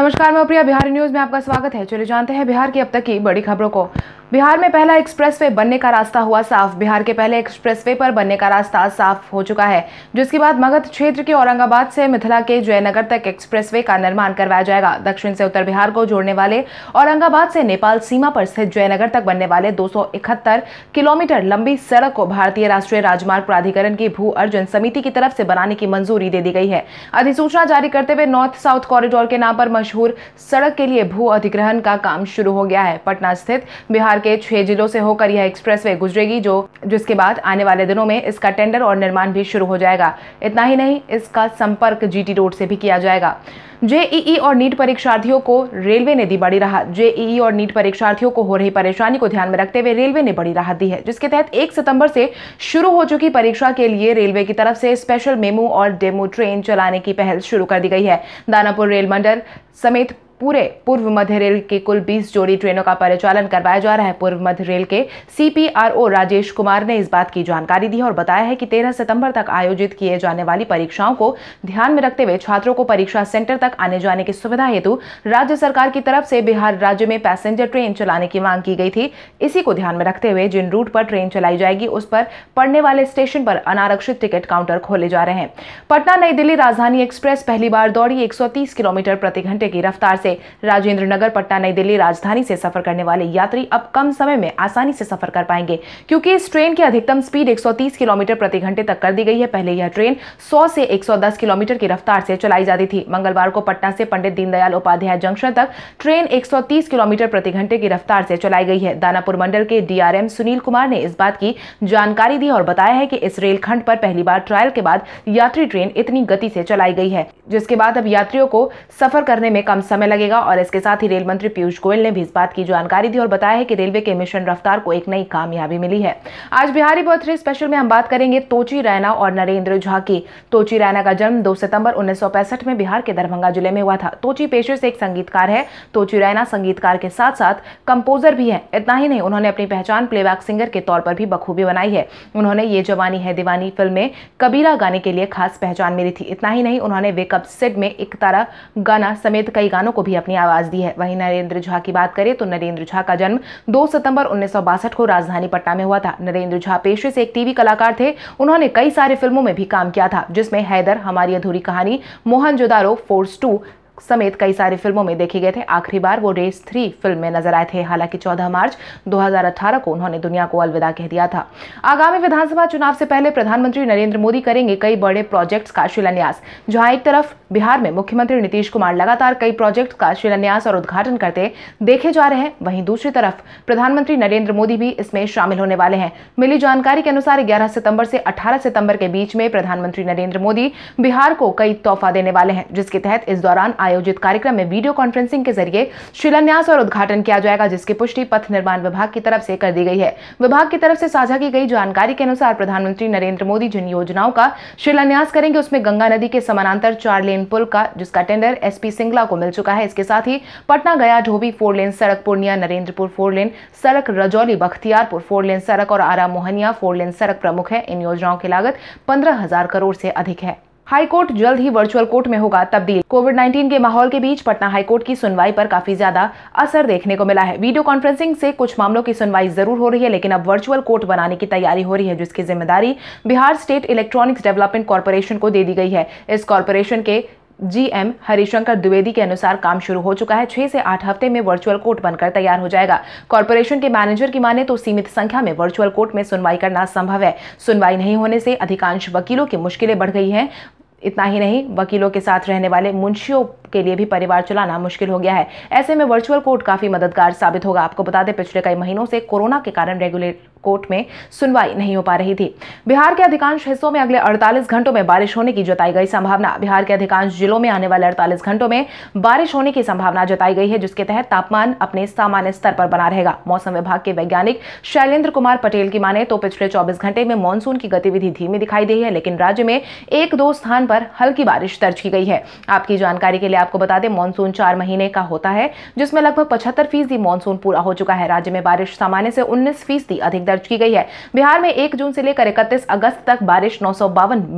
नमस्कार मैं प्रिया बिहार न्यूज में आपका स्वागत है चले जानते हैं बिहार की अब तक की बड़ी खबरों को बिहार में पहला एक्सप्रेसवे बनने का रास्ता हुआ साफ बिहार के पहले एक्सप्रेसवे पर बनने का रास्ता साफ हो चुका है जिसके बाद मगध क्षेत्र के औरंगाबाद से मिथिला के जयनगर तक एक्सप्रेसवे का निर्माण करवाया जाएगा दक्षिण से उत्तर बिहार को जोड़ने वाले औरंगाबाद से नेपाल सीमा पर स्थित जयनगर तक बनने वाले दो किलोमीटर लंबी सड़क को भारतीय राष्ट्रीय राजमार्ग प्राधिकरण की भू अर्जन समिति की तरफ से बनाने की मंजूरी दे दी गई है अधिसूचना जारी करते हुए नॉर्थ साउथ कॉरिडोर के नाम पर मशहूर सड़क के लिए भू अधिग्रहण का काम शुरू हो गया है पटना स्थित बिहार बिहार के छह जिलों से होकर यह एक्सप्रेस वे गुजरेगी जो जिसके बाद आने वाले दिनों में इसका टेंडर और निर्माण भी शुरू हो जाएगा इतना ही नहीं इसका संपर्क जी रोड से भी किया जाएगा जेईई और नीट परीक्षार्थियों को रेलवे ने दी बड़ी राहत जेईई और नीट परीक्षार्थियों को हो रही परेशानी को ध्यान में रखते हुए रेलवे ने बड़ी राहत दी है जिसके तहत 1 सितंबर से शुरू हो चुकी परीक्षा के लिए रेलवे की तरफ से स्पेशल मेमू और डेमो ट्रेन चलाने की पहल शुरू कर दी गई है दानापुर रेल मंडल समेत पूरे पूर्व मध्य रेल के कुल 20 जोड़ी ट्रेनों का परिचालन करवाया जा रहा है पूर्व मध्य रेल के सीपीआरओ राजेश कुमार ने इस बात की जानकारी दी और बताया है कि 13 सितंबर तक आयोजित किए जाने वाली परीक्षाओं को ध्यान में रखते हुए छात्रों को परीक्षा सेंटर तक आने जाने की सुविधा हेतु राज्य सरकार की तरफ से बिहार राज्य में पैसेंजर ट्रेन चलाने की मांग की गई थी इसी को ध्यान में रखते हुए जिन रूट पर ट्रेन चलाई जाएगी उस पर पड़ने वाले स्टेशन पर अनारक्षित टिकट काउंटर खोले जा रहे हैं पटना नई दिल्ली राजधानी एक्सप्रेस पहली बार दौड़ी एक किलोमीटर प्रति घंटे की रफ्तार से से राजेंद्र नगर पटना नई दिल्ली राजधानी से सफर करने वाले यात्री अब कम समय में आसानी से सफर कर पाएंगे क्योंकि इस ट्रेन की अधिकतम स्पीड 130 किलोमीटर प्रति घंटे तक कर दी गई है पहले यह ट्रेन 100 से 110 किलोमीटर की रफ्तार से चलाई जाती थी मंगलवार को पटना से पंडित दीनदयाल उपाध्याय जंक्शन तक ट्रेन 130 किलोमीटर प्रति घंटे की रफ्तार से चलाई गई है दानापुर मंडल के डीआरएम सुनील कुमार ने इस बात की जानकारी दी और बताया है कि इस रेलखंड पर पहली बार ट्रायल के बाद यात्री ट्रेन इतनी गति से चलाई गई है जिसके बाद अब यात्रियों को सफर करने में कम समय लगे लगेगा और इसके साथ ही रेल मंत्री पीयूष गोयल ने भी इस बात की जानकारी दी और बताया है कि रेलवे के मिशन रफ्तार को एक नई कामयाबी मिली है आज बिहारी बर्थडे स्पेशल में हम बात करेंगे तोची रैना और नरेंद्र झा की तोची रैना का जन्म दो सितंबर उन्नीस में बिहार के दरभंगा जिले में हुआ था तोची पेशे से एक संगीतकार है तोची रैना संगीतकार के साथ साथ कंपोजर भी है इतना ही नहीं उन्होंने अपनी पहचान प्लेबैक सिंगर के तौर पर भी बखूबी बनाई है उन्होंने ये जवानी है दीवानी फिल्म में कबीरा गाने के लिए खास पहचान मिली थी इतना ही नहीं उन्होंने वेकअप सेट में एक तारा गाना समेत कई गानों को भी अपनी आवाज़ दी है वहीं नरेंद्र झा की बात करें तो नरेंद्र झा का जन्म 2 सितंबर उन्नीस को राजधानी पटना में हुआ था नरेंद्र झा पेशे से एक टीवी कलाकार थे उन्होंने कई सारे फिल्मों में भी काम किया था जिसमें हैदर हमारी अधूरी कहानी मोहन जोदारो फोर्स टू समेत कई सारी फिल्मों में देखे गए थे आखिरी बार वो रेस थ्री फिल्म में नजर आए थे हालांकि 14 मार्च 2018 को उन्होंने दुनिया को अलविदा कह दिया था आगामी विधानसभा चुनाव से पहले प्रधानमंत्री नरेंद्र मोदी करेंगे कई बड़े प्रोजेक्ट्स का शिलान्यास जहां एक तरफ बिहार में मुख्यमंत्री नीतीश कुमार लगातार कई प्रोजेक्ट का शिलान्यास और उद्घाटन करते देखे जा रहे हैं वहीं दूसरी तरफ प्रधानमंत्री नरेंद्र मोदी भी इसमें शामिल होने वाले हैं मिली जानकारी के अनुसार ग्यारह सितंबर से अठारह सितंबर के बीच में प्रधानमंत्री नरेंद्र मोदी बिहार को कई तोहफा देने वाले हैं जिसके तहत इस दौरान आयोजित कार्यक्रम में वीडियो कॉन्फ्रेंसिंग के जरिए शिलान्यास और उद्घाटन किया जाएगा जिसकी पुष्टि पथ निर्माण विभाग की तरफ से कर दी गई है विभाग की तरफ से साझा की गई जानकारी के अनुसार प्रधानमंत्री नरेंद्र मोदी जिन योजनाओं का शिलान्यास करेंगे उसमें गंगा नदी के समानांतर चार लेन पुल का जिसका टेंडर एसपी सिंगला को मिल चुका है इसके साथ ही पटना गया ढोबी फोर लेन सड़क पूर्णिया नरेंद्रपुर फोर लेन सड़क रजौली बख्तियारपुर फोर लेन सड़क और आरा मोहनिया फोर लेन सड़क प्रमुख है इन योजनाओं की लागत पंद्रह हजार करोड़ से अधिक है हाईकोर्ट जल्द ही वर्चुअल कोर्ट में होगा तब्दील कोविड 19 के माहौल के बीच पटना हाईकोर्ट की सुनवाई पर काफी ज्यादा असर देखने को मिला है वीडियो कॉन्फ्रेंसिंग से कुछ मामलों की सुनवाई जरूर हो रही है लेकिन अब वर्चुअल कोर्ट बनाने की तैयारी हो रही है जिसकी जिम्मेदारी Bihar state electronics development corporation को दे दी गई है इस कॉरपोरेशन के जीएम हरिशंकर द्विवेदी के अनुसार काम शुरू हो चुका है छह से आठ हफ्ते में वर्चुअल कोर्ट बनकर तैयार हो जाएगा कॉरपोरेशन के मैनेजर की माने तो सीमित संख्या में वर्चुअल कोर्ट में सुनवाई करना संभव है सुनवाई नहीं होने से अधिकांश वकीलों की मुश्किलें बढ़ गई हैं इतना ही नहीं वकीलों के साथ रहने वाले मुंशियों के लिए भी परिवार चलाना मुश्किल हो गया है ऐसे में वर्चुअल कोर्ट काफी मददगार साबित होगा आपको बता दें पिछले कई महीनों से कोरोना के कारण रेगुलेट कोर्ट में सुनवाई नहीं हो पा रही थी बिहार के अधिकांश हिस्सों में अगले 48 घंटों में बारिश होने की जताई गई संभावना बिहार के अधिकांश जिलों में आने वाले 48 घंटों में बारिश होने की संभावना जताई गई है जिसके तहत तापमान अपने सामान्य स्तर पर बना रहेगा मौसम विभाग के वैज्ञानिक शैलेंद्र कुमार पटेल की माने तो पिछले चौबीस घंटे में मानसून की गतिविधि धीमी दिखाई दी है लेकिन राज्य में एक दो स्थान पर हल्की बारिश दर्ज की गई है आपकी जानकारी के लिए आपको बता दें मानसून चार महीने का होता है जिसमें लगभग पचहत्तर फीसदी मानसून पूरा हो चुका है राज्य में बारिश सामान्य से उन्नीस फीसदी अधिक दर्ज की गई है बिहार में एक जून से लेकर इकतीस अगस्त तक बारिश नौ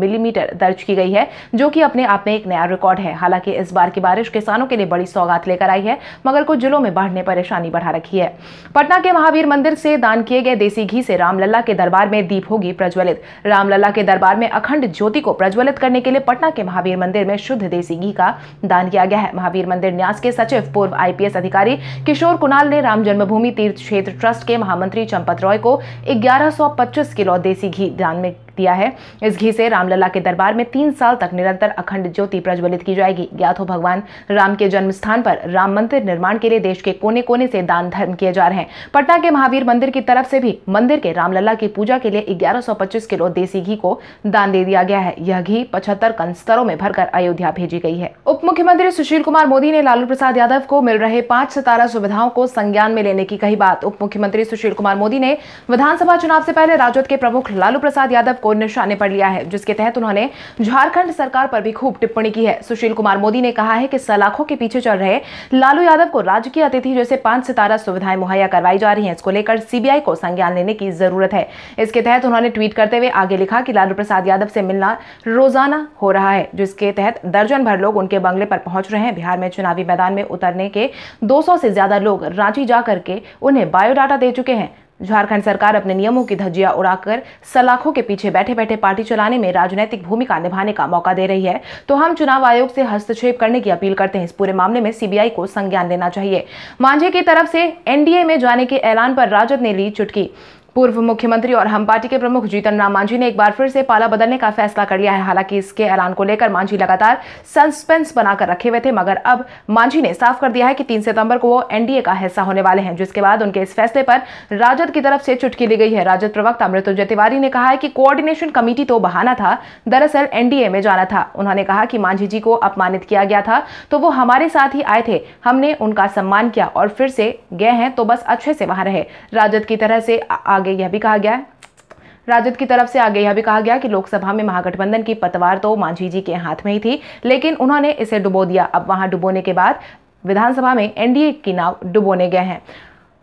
मिलीमीटर दर्ज की गई है जो कि अपने आप में एक नया रिकॉर्ड है हालांकि इस बार की बारिश किसानों के लिए बड़ी सौगात लेकर आई है मगर कुछ जिलों में बाढ़ ने परेशानी बढ़ा रखी है पटना के महावीर मंदिर से दान किए गए देसी घी से रामलला के दरबार में दीप होगी प्रज्वलित रामलला के दरबार में अखंड ज्योति को प्रज्वलित करने के लिए पटना के महावीर मंदिर में शुद्ध देसी घी का दान किया गया है महावीर मंदिर न्यास के सचिव पूर्व आईपीएस अधिकारी किशोर कुणाल ने राम जन्मभूमि तीर्थ क्षेत्र ट्रस्ट के महामंत्री चंपत रॉय को ग्यारह किलो देसी घी दान में दिया है इस घी से रामलला के दरबार में तीन साल तक निरंतर अखंड ज्योति प्रज्वलित की जाएगी ज्ञात हो भगवान राम के जन्म स्थान पर राम मंदिर निर्माण के लिए देश के कोने कोने से दान धर्म किए जा रहे हैं पटना के महावीर मंदिर की तरफ से भी मंदिर के रामलला की पूजा के लिए ग्यारह किलो देसी घी को दान दे दिया गया है यह घी पचहत्तर कंस्तरों में भरकर अयोध्या भेजी गई है उप मुख्यमंत्री सुशील कुमार मोदी ने लालू प्रसाद यादव को मिल रहे पांच सितारा सुविधाओं को संज्ञान में लेने की कही बात उप मुख्यमंत्री सुशील कुमार मोदी ने विधानसभा चुनाव से पहले राजद के प्रमुख लालू प्रसाद यादव को को निशाने पर लिया है जिसके तहत उन्होंने झारखंड सरकार पर भी खूब टिप्पणी की है सुशील कुमार मोदी ने कहा है कि सलाखों के पीछे चल रहे लालू यादव को राजकीय अतिथि जैसे पांच सितारा सुविधाएं मुहैया करवाई जा रही है इसको लेकर सीबीआई को संज्ञान लेने की जरूरत है इसके तहत उन्होंने ट्वीट करते हुए आगे लिखा की लालू प्रसाद यादव से मिलना रोजाना हो रहा है जिसके तहत दर्जन भर लोग उनके बंगले पर पहुंच रहे हैं बिहार में चुनावी मैदान में उतरने के 200 से ज्यादा लोग रांची जा करके उन्हें बायोडाटा दे चुके हैं झारखंड सरकार अपने नियमों की धज्जियां उड़ाकर सलाखों के पीछे बैठे बैठे पार्टी चलाने में राजनीतिक भूमिका निभाने का मौका दे रही है तो हम चुनाव आयोग से हस्तक्षेप करने की अपील करते हैं इस पूरे मामले में सीबीआई को संज्ञान लेना चाहिए मांझे की तरफ से एनडीए में जाने के ऐलान पर राजद ने ली चुटकी पूर्व मुख्यमंत्री और हम पार्टी के प्रमुख जीतन राम मांझी ने एक बार फिर से पाला बदलने का फैसला कर लिया है हालांकि इसके ऐलान को लेकर मांझी लगातार सस्पेंस बनाकर रखे हुए थे मगर अब मांझी ने साफ कर दिया है कि 3 सितंबर को वो एनडीए का हिस्सा होने वाले हैं जिसके बाद उनके इस फैसले पर राजद की तरफ से चुटकी ली गई है राजद प्रवक्ता मृत्युंजय तिवारी ने कहा है कि कोऑर्डिनेशन कमेटी तो बहाना था दरअसल एनडीए में जाना था उन्होंने कहा कि मांझी जी को अपमानित किया गया था तो वो हमारे साथ ही आए थे हमने उनका सम्मान किया और फिर से गए हैं तो बस अच्छे से वहां रहे राजद की तरह से आगे यह भी कहा गया है राजद की तरफ से आगे यह भी कहा गया कि लोकसभा में महागठबंधन की पतवार तो मांझी जी के हाथ में ही थी लेकिन उन्होंने इसे डुबो दिया अब वहां डुबोने के बाद विधानसभा में एनडीए की नाव डुबोने गए हैं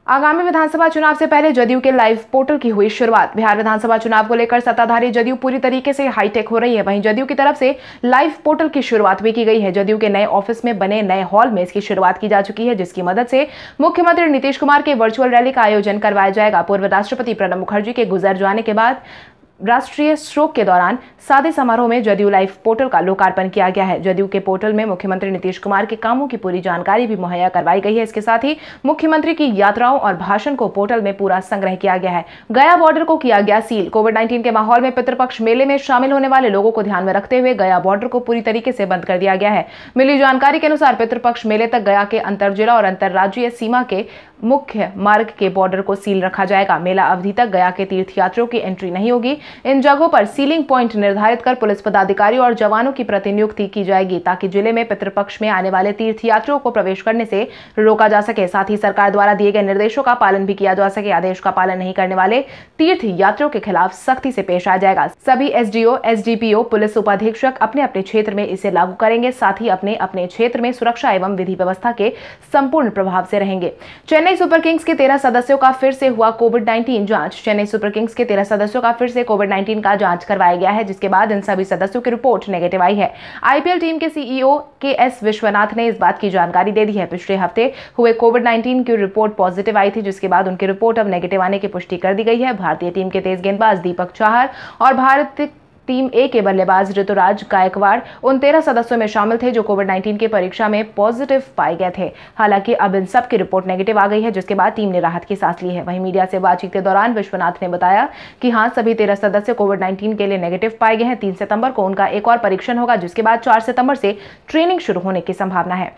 आगामी विधानसभा चुनाव से पहले जदयू के लाइव पोर्टल की हुई शुरुआत बिहार विधानसभा चुनाव को लेकर सत्ताधारी जदयू पूरी तरीके से हाईटेक हो रही है वहीं जदयू की तरफ से लाइव पोर्टल की शुरुआत भी की गई है जदयू के नए ऑफिस में बने नए हॉल में इसकी शुरुआत की जा चुकी है जिसकी मदद से मुख्यमंत्री नीतीश कुमार के वर्चुअल रैली का आयोजन करवाया जाएगा पूर्व राष्ट्रपति प्रणब मुखर्जी के गुजर जाने के बाद राष्ट्रीय शोक के दौरान सादे समारोह में जदयू लाइफ पोर्टल का लोकार्पण किया गया है जदयू के पोर्टल में मुख्यमंत्री नीतीश कुमार के कामों की पूरी जानकारी भी मुहैया करवाई गई है इसके साथ ही मुख्यमंत्री की यात्राओं और भाषण को पोर्टल में पूरा संग्रह किया गया है गया बॉर्डर को किया गया सील कोविड नाइन्टीन के माहौल में पितृपक्ष मेले में शामिल होने वाले लोगों को ध्यान में रखते हुए गया बॉर्डर को पूरी तरीके से बंद कर दिया गया है मिली जानकारी के अनुसार पितृपक्ष मेले तक गया के अंतर जिला और अंतर्राज्यीय सीमा के मुख्य मार्ग के बॉर्डर को सील रखा जाएगा मेला अवधि तक गया के तीर्थयात्रियों की एंट्री नहीं होगी इन जगहों पर सीलिंग प्वाइंट निर्धारित कर पुलिस पदाधिकारी और जवानों की प्रतिनियुक्ति की जाएगी ताकि जिले में पितृपक्ष में आने वाले तीर्थयात्रियों को प्रवेश करने से रोका जा सके साथ ही सरकार द्वारा दिए गए निर्देशों का पालन भी किया जा सके आदेश का पालन नहीं करने वाले तीर्थ यात्रियों के खिलाफ सख्ती से पेश आ जाएगा सभी एसडीओ एसडीपीओ पुलिस उपाधीक्षक अपने अपने क्षेत्र में इसे लागू करेंगे साथ ही अपने अपने क्षेत्र में सुरक्षा एवं विधि व्यवस्था के संपूर्ण प्रभाव से रहेंगे चेन्नई सुपर किंग्स के तेरह सदस्यों का फिर से हुआ कोविड नाइन्टीन जांच चेन्नई सुपर किंग्स के तेरह सदस्यों का फिर से कोविड 19 का जांच करवाया गया है जिसके बाद इन सभी सदस्यों की रिपोर्ट नेगेटिव आई है आईपीएल टीम के सीईओ के एस विश्वनाथ ने इस बात की जानकारी दे दी है पिछले हफ्ते हुए कोविड नाइन्टीन की रिपोर्ट पॉजिटिव आई थी जिसके बाद उनकी रिपोर्ट अब नेगेटिव आने की पुष्टि कर दी गई है भारतीय टीम के तेज गेंदबाज दीपक चाहर और भारत टीम ए के बल्लेबाज ऋतुराज गायकवाड़ उन तेरह सदस्यों में शामिल थे जो कोविड नाइन्टीन की परीक्षा में पॉजिटिव पाए गए थे हालांकि अब इन सब की रिपोर्ट नेगेटिव आ गई है जिसके बाद टीम ने राहत की सांस ली है वहीं मीडिया से बातचीत के दौरान विश्वनाथ ने बताया कि हाँ सभी तेरह सदस्य कोविड नाइन्टीन के लिए नेगेटिव पाए गए हैं तीन सितंबर को उनका एक और परीक्षण होगा जिसके बाद चार सितंबर से ट्रेनिंग शुरू होने की संभावना है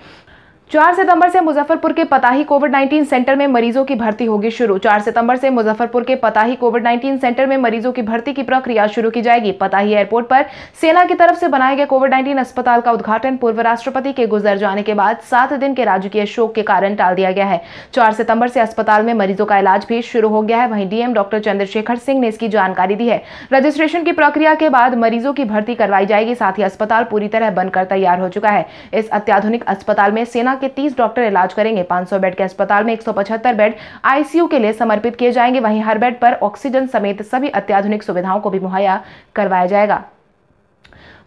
चार सितंबर से मुजफ्फरपुर के पताही कोविड 19 सेंटर में मरीजों की भर्ती होगी शुरू चार सितंबर से मुजफ्फरपुर के पताही कोविड 19 सेंटर में मरीजों की भर्ती की प्रक्रिया शुरू की जाएगी पताही एयरपोर्ट पर सेना की तरफ से बनाए गए कोविड 19 अस्पताल का उद्घाटन पूर्व राष्ट्रपति के गुजर जाने के बाद सात दिन के राजकीय शोक के कारण टाल दिया गया है चार सितम्बर से अस्पताल में मरीजों का इलाज भी शुरू हो गया है वहीं डीएम डॉक्टर चंद्रशेखर सिंह ने इसकी जानकारी दी है रजिस्ट्रेशन की प्रक्रिया के बाद मरीजों की भर्ती करवाई जाएगी साथ ही अस्पताल पूरी तरह बनकर तैयार हो चुका है इस अत्याधुनिक अस्पताल में सेना के तीस डॉक्टर इलाज करेंगे 500 बेड के अस्पताल में 175 बेड आईसीयू के लिए समर्पित किए जाएंगे वहीं हर बेड पर ऑक्सीजन समेत सभी अत्याधुनिक सुविधाओं को भी मुहैया करवाया जाएगा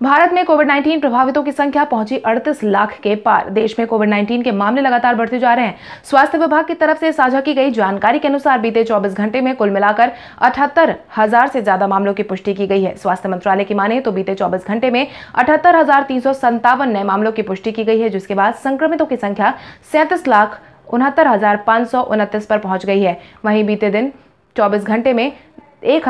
भारत में कोविड 19 प्रभावितों की संख्या पहुंची 38 लाख के पार देश में कोविड 19 के मामले लगातार बढ़ते जा रहे हैं स्वास्थ्य विभाग की तरफ से साझा की गई जानकारी के अनुसार बीते 24 घंटे में कुल मिलाकर अठहत्तर हजार से ज्यादा मामलों की पुष्टि की गई है स्वास्थ्य मंत्रालय की माने तो बीते चौबीस घंटे में अठहत्तर नए मामलों की पुष्टि की गई है जिसके बाद संक्रमितों की संख्या सैंतीस लाख उनहत्तर पर पहुंच गई है वहीं बीते दिन चौबीस घंटे में एक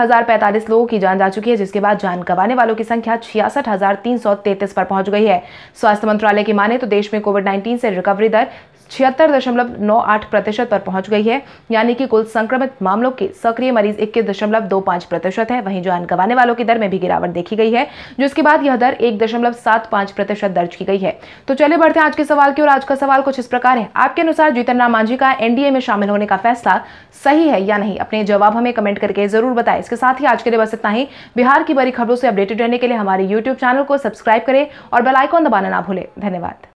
लोगों की जान जा चुकी है जिसके बाद जान गंवाने वालों की संख्या छियासठ पर पहुंच गई है स्वास्थ्य मंत्रालय की माने तो देश में कोविड नाइन्टीन से रिकवरी दर छिहत्तर दशमलव नौ आठ प्रतिशत पर पहुंच गई है यानी कि कुल संक्रमित मामलों के सक्रिय मरीज इक्कीस दशमलव दो पाँच प्रतिशत है वहीं जान गंवाने वालों की दर में भी गिरावट देखी गई है जिसके बाद यह दर एक दशमलव सात पाँच प्रतिशत दर्ज की गई है तो चले बढ़ते हैं आज के सवाल की और आज का सवाल कुछ इस प्रकार है आपके अनुसार जीतन राम मांझी का एनडीए में शामिल होने का फैसला सही है या नहीं अपने जवाब हमें कमेंट करके जरूर बताएं इसके साथ ही आज के लिए बस इतना ही बिहार की बड़ी खबरों से अपडेटेड रहने के लिए हमारे यूट्यूब चैनल को सब्सक्राइब करें और बेलाइकॉन दबाना ना भूलें धन्यवाद